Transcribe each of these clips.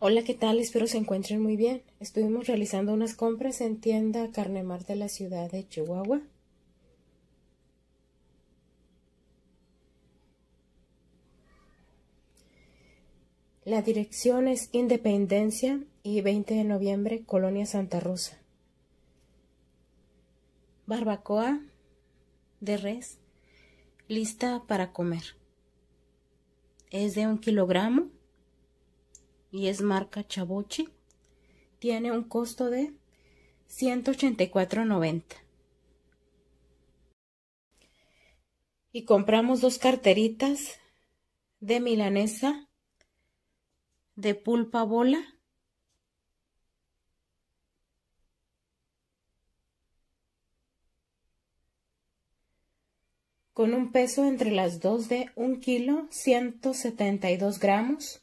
Hola, ¿qué tal? Espero se encuentren muy bien. Estuvimos realizando unas compras en tienda Carnemar de la ciudad de Chihuahua. La dirección es Independencia y 20 de noviembre, Colonia Santa Rosa. Barbacoa de res, lista para comer. Es de un kilogramo y es marca Chabochi. Tiene un costo de 184.90. Y compramos dos carteritas de milanesa de pulpa bola. con un peso entre las dos de un kilo 172 gramos.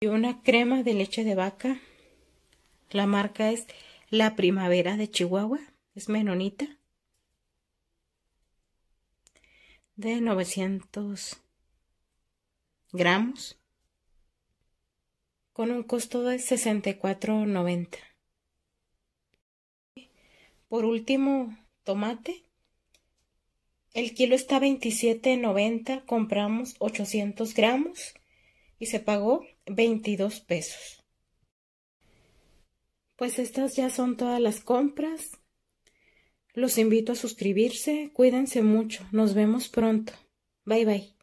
y una crema de leche de vaca. La marca es La Primavera de Chihuahua, es menonita. De 900 gramos con un costo de 64.90. Por último, tomate. El kilo está 27.90, compramos 800 gramos y se pagó 22 pesos. Pues estas ya son todas las compras. Los invito a suscribirse, cuídense mucho, nos vemos pronto. Bye bye.